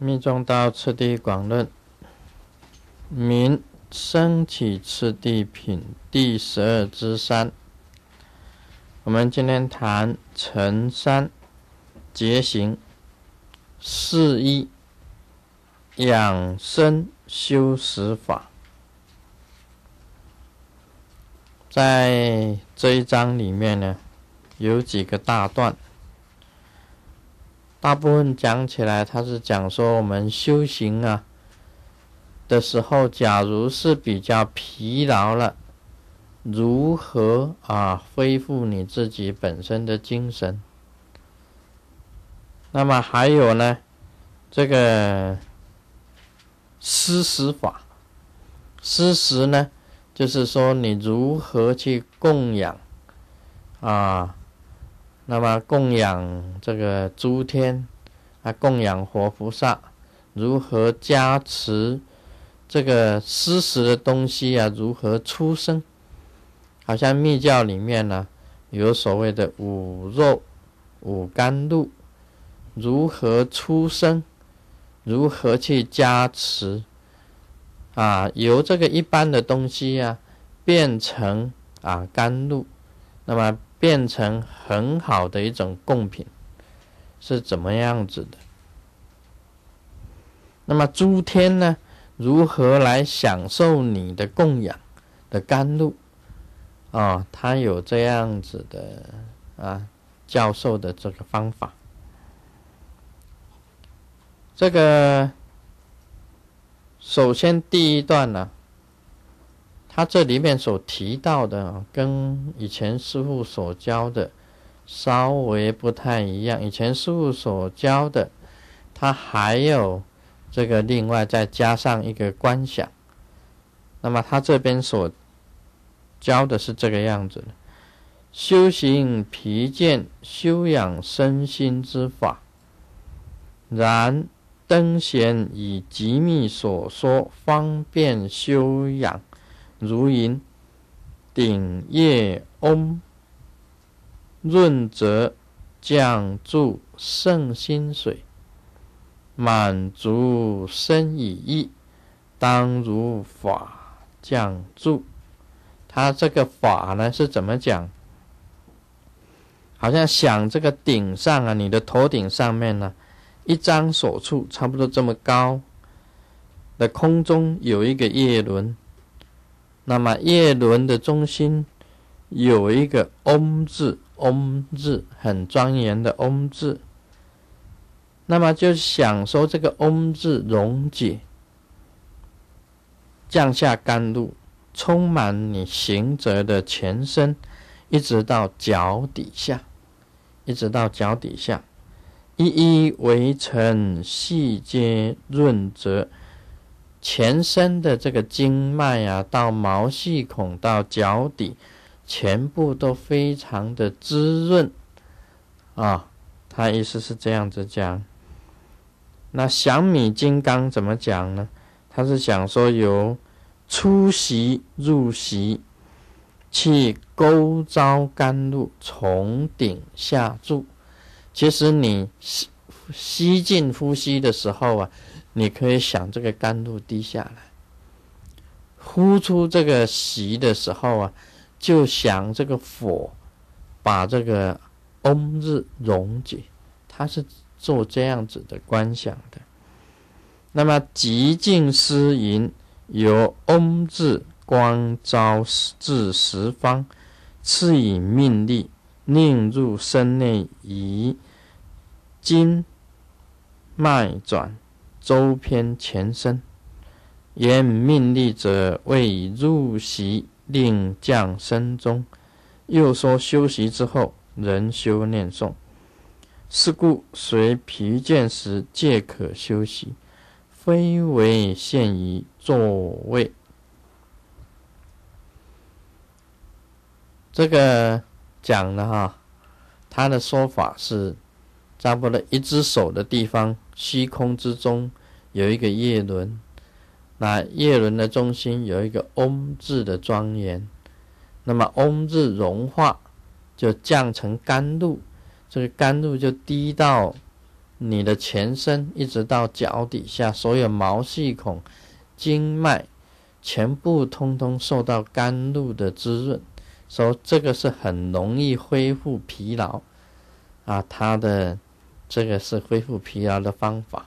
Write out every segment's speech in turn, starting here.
《密宗道次第广论》，明生起次第品第十二之三。我们今天谈成三结行四一养生修辞法。在这一章里面呢，有几个大段。大部分讲起来，他是讲说我们修行啊的时候，假如是比较疲劳了，如何啊恢复你自己本身的精神？那么还有呢，这个施食法，施食呢，就是说你如何去供养啊？那么供养这个诸天啊，供养活菩萨，如何加持这个施食的东西啊？如何出生？好像密教里面呢，有所谓的五肉、五甘露，如何出生？如何去加持？啊，由这个一般的东西啊，变成啊甘露，那么。变成很好的一种贡品是怎么样子的？那么诸天呢？如何来享受你的供养的甘露？啊，他有这样子的啊教授的这个方法。这个首先第一段呢。他这里面所提到的，跟以前师傅所教的稍微不太一样。以前师傅所教的，他还有这个另外再加上一个观想。那么他这边所教的是这个样子的：修行疲倦，修养身心之法。然灯贤以极密所说，方便修养。如云顶叶翁，润泽降注圣心水，满足身以意，当如法降注。他这个法呢是怎么讲？好像想这个顶上啊，你的头顶上面呢，一张手处差不多这么高，的空中有一个叶轮。那么叶轮的中心有一个嗡字，嗡字很庄严的嗡字。那么就想说这个嗡字溶解，降下甘露，充满你行者的全身，一直到脚底下，一直到脚底下，一一围成细节润泽。全身的这个经脉啊，到毛细孔，到脚底，全部都非常的滋润，啊，他意思是这样子讲。那小米金刚怎么讲呢？他是想说由出席入席，气勾招甘露从顶下注。其实你吸吸进呼吸的时候啊。你可以想这个甘露滴下来，呼出这个习的时候啊，就想这个火把这个嗡字溶解，它是做这样子的观想的。那么极静思淫，由嗡字光招至十方，赐以命力，令入身内，以经脉转。周篇前身，言命立者未入席令降生中，又说休息之后仍修念诵，是故随疲倦时皆可休息，非为限于座位。这个讲的哈，他的说法是。扎破了一只手的地方，虚空之中有一个叶轮，那叶轮的中心有一个嗡字的庄严，那么嗡字融化就降成甘露，这个甘露就滴到你的全身，一直到脚底下所有毛细孔、经脉，全部通通受到甘露的滋润，所以这个是很容易恢复疲劳啊，它的。这个是恢复疲劳的方法。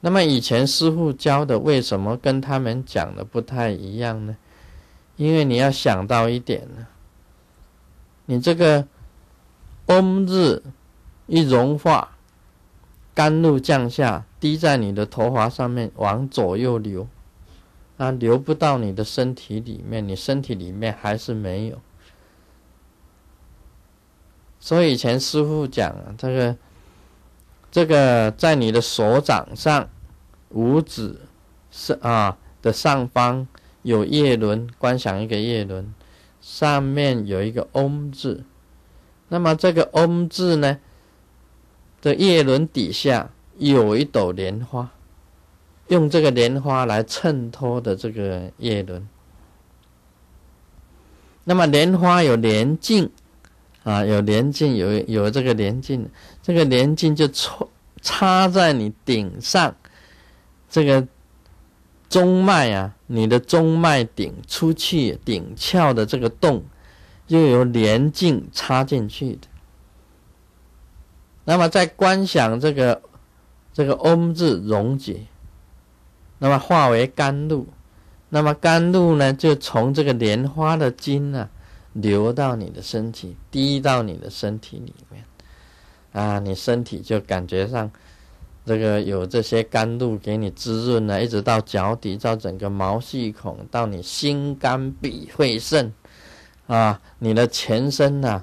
那么以前师傅教的，为什么跟他们讲的不太一样呢？因为你要想到一点呢，你这个嗡”字一融化，甘露降下，滴在你的头华上面，往左右流，啊，流不到你的身体里面，你身体里面还是没有。所以以前师傅讲，这个这个在你的手掌上，五指是啊的上方有叶轮，观想一个叶轮，上面有一个 o 字，那么这个 o 字呢的叶轮底下有一朵莲花，用这个莲花来衬托的这个叶轮。那么莲花有莲茎。啊，有连襟，有有这个连襟，这个连襟就插插在你顶上，这个中脉啊，你的中脉顶出去顶翘的这个洞，又有连襟插进去的。那么在观想这个这个 o 字溶解，那么化为甘露，那么甘露呢，就从这个莲花的茎啊。流到你的身体，滴到你的身体里面，啊，你身体就感觉上这个有这些甘露给你滋润了，一直到脚底，到整个毛细孔，到你心肝脾肺肾，啊，你的全身呐，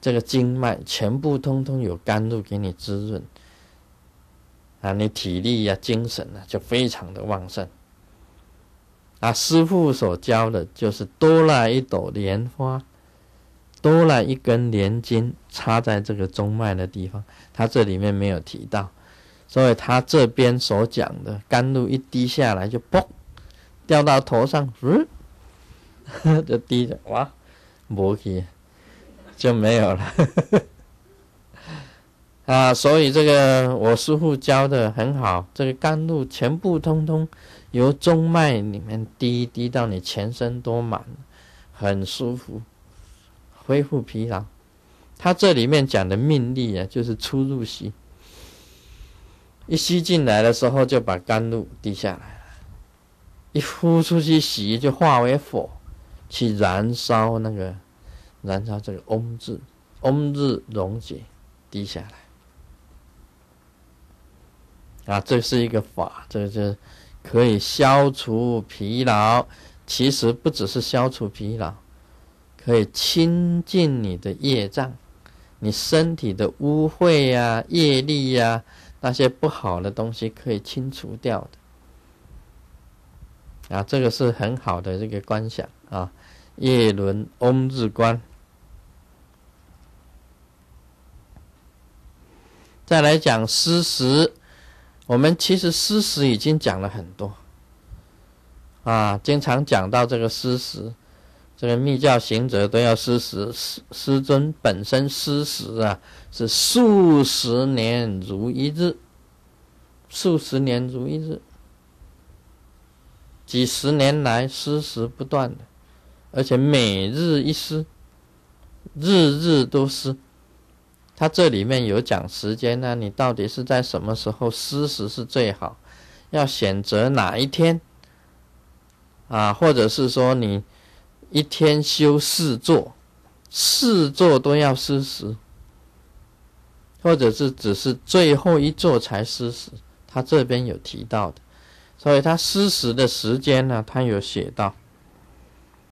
这个经脉全部通通有甘露给你滋润，啊，你体力呀、精神呐，就非常的旺盛。啊，师傅所教的就是多了一朵莲花，多了一根莲茎插在这个中脉的地方，他这里面没有提到，所以他这边所讲的甘露一滴下来就嘣掉到头上，嗯，就滴着哇，没去就没有了。啊，所以这个我师傅教的很好，这个甘露全部通通。由中脉里面滴滴到你全身都满，很舒服，恢复疲劳。它这里面讲的命力啊，就是出入息。一吸进来的时候就把甘露滴下来了，一呼出去洗，就化为火，去燃烧那个燃烧这个嗡字，嗡字溶解滴下来，啊，这是一个法，这个这。可以消除疲劳，其实不只是消除疲劳，可以清净你的业障，你身体的污秽呀、业力呀，那些不好的东西可以清除掉的。啊，这个是很好的这个观想啊，夜轮翁日观。再来讲施食。我们其实施食已经讲了很多，啊，经常讲到这个施食，这个密教行者都要施时，师师尊本身施时啊，是数十年如一日，数十年如一日，几十年来诗食不断的，而且每日一诗，日日都诗。它这里面有讲时间呢，你到底是在什么时候施食是最好？要选择哪一天？啊，或者是说你一天修四座，四座都要施食，或者是只是最后一座才施食，他这边有提到的。所以他施食的时间呢，他有写到。